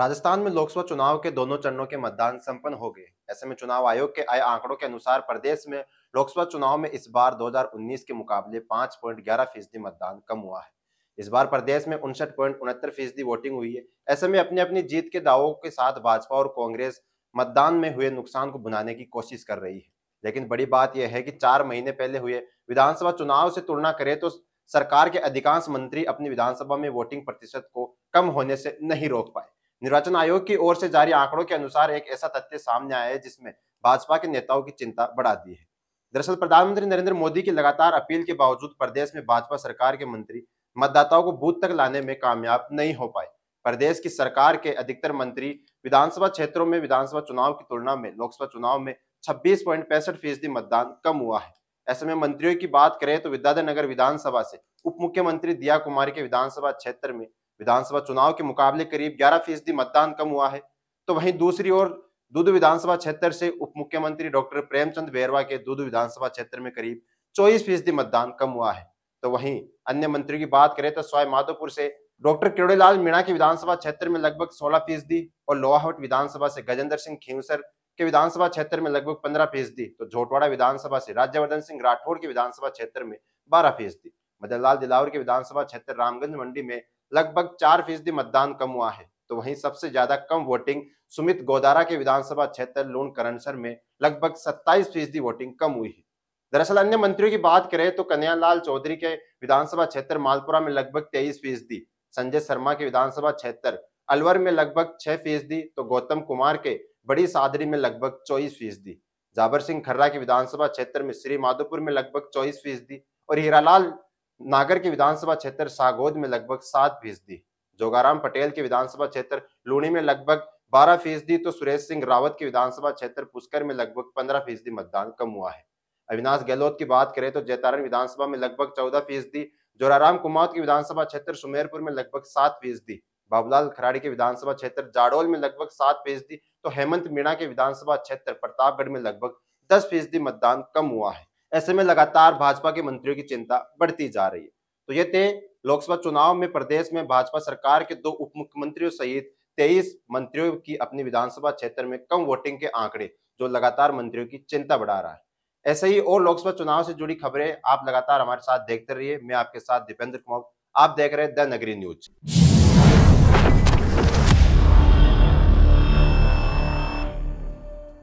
राजस्थान में लोकसभा चुनाव के दोनों चरणों के मतदान संपन्न हो गए ऐसे में चुनाव आयोग के आए आंकड़ों के अनुसार प्रदेश में लोकसभा चुनाव में इस बार 2019 के मुकाबले पांच पॉइंट ग्यारह फीसदी मतदान कम हुआ है इस बार प्रदेश में उनसठ पॉइंट उनहत्तर फीसदी वोटिंग हुई है ऐसे में अपनी अपनी जीत के दावों के साथ भाजपा और कांग्रेस मतदान में हुए नुकसान को बुनाने की कोशिश कर रही है लेकिन बड़ी बात यह है कि चार महीने पहले हुए विधानसभा चुनाव से तुलना करें तो सरकार के अधिकांश मंत्री अपनी विधानसभा में वोटिंग प्रतिशत को कम होने से नहीं रोक पाए निर्वाचन आयोग की ओर से जारी आंकड़ों के अनुसार एक ऐसा तथ्य सामने आया है जिसमें भाजपा के नेताओं की चिंता बढ़ा दी है दरअसल प्रधानमंत्री नरेंद्र मोदी की लगातार अपील के बावजूद प्रदेश में भाजपा सरकार के मंत्री मतदाताओं को बूथ तक लाने में कामयाब नहीं हो पाए प्रदेश की सरकार के अधिकतर मंत्री विधानसभा क्षेत्रों में विधानसभा चुनाव की तुलना में लोकसभा चुनाव में छब्बीस पॉइंट पैंसठ फीसदी मतदान कम हुआ है ऐसे में मंत्रियों की बात करें तो विद्याधर नगर विधानसभा से उप मुख्यमंत्री दिया कुमारी के विधानसभा क्षेत्र में विधानसभा चुनाव के मुकाबले करीब ग्यारह फीसदी मतदान कम हुआ है तो वहीं दूसरी ओर दुध विधानसभा क्षेत्र से उप मुख्यमंत्री डॉक्टर प्रेमचंद बेरवा के दुध विधानसभा क्षेत्र में करीब चौबीस फीसदी मतदान कम हुआ है तो वहीं अन्य मंत्री की बात करें तो स्वाई माधोपुर से डॉक्टर किरोड़ीलाल मीणा के विधानसभा क्षेत्र में लगभग सोलह फीसदी और लोहावट विधानसभा से गजेंद्र सिंह खींवसर के विधानसभा क्षेत्र में लगभग पंद्रह फीसदी तो झोटवाड़ा विधानसभा से राज्यवर्धन सिंह राठौड़ के विधानसभा क्षेत्र में बारह फीसदी मदनलाल दिलावर के विधानसभा क्षेत्र रामगंज मंडी में लगभग चार फीसदी मतदान कम हुआ है तो वहीं सबसे ज्यादा कम वोटिंग सुमित गोदारा के विधानसभा क्षेत्र लोन करणसर में लगभग सत्ताईस फीसदी वोटिंग कम हुई है दरअसल अन्य मंत्रियों की बात करें तो कन्यालाल चौधरी के विधानसभा क्षेत्र मालपुरा में लगभग तेईस फीसदी संजय शर्मा के विधानसभा क्षेत्र अलवर में लगभग छह फीसदी तो गौतम कुमार के बड़ी सादरी में लगभग चौबीस फीसदी जाबर सिंह खर्रा के विधानसभा क्षेत्र में श्री माधोपुर में लगभग चौबीस फीसदी और हीरालाल नागर के विधानसभा क्षेत्र सागोद में लगभग सात फीसदी जोगाराम पटेल के विधानसभा क्षेत्र लूणी में लगभग बारह फीसदी तो सुरेश सिंह रावत के विधानसभा क्षेत्र पुष्कर में लगभग पंद्रह फीसदी मतदान कम हुआ है अविनाश गहलोत की बात करें तो जैतारण विधानसभा में लगभग चौदह फीसदी जोराराम कुमार के विधानसभा क्षेत्र सुमेरपुर में लगभग सात फीसदी बाबूलाल खराड़ी के विधानसभा क्षेत्र जाडोल में लगभग सात फीसदी तो हेमंत मीणा के विधानसभा क्षेत्र प्रतापगढ़ में लगभग दस फीसदी मतदान कम हुआ है ऐसे में लगातार भाजपा के मंत्रियों की चिंता बढ़ती जा रही है तो ये थे लोकसभा चुनाव में प्रदेश में भाजपा सरकार के दो उप मुख्यमंत्रियों सहित तेईस मंत्रियों की अपनी विधानसभा क्षेत्र में कम वोटिंग के आंकड़े जो लगातार मंत्रियों की चिंता बढ़ा रहा है ऐसे ही और लोकसभा चुनाव से जुड़ी खबरें आप लगातार हमारे साथ देखते रहिए मैं आपके साथ दीपेंद्र कुमार आप देख रहे हैं द नगरी न्यूज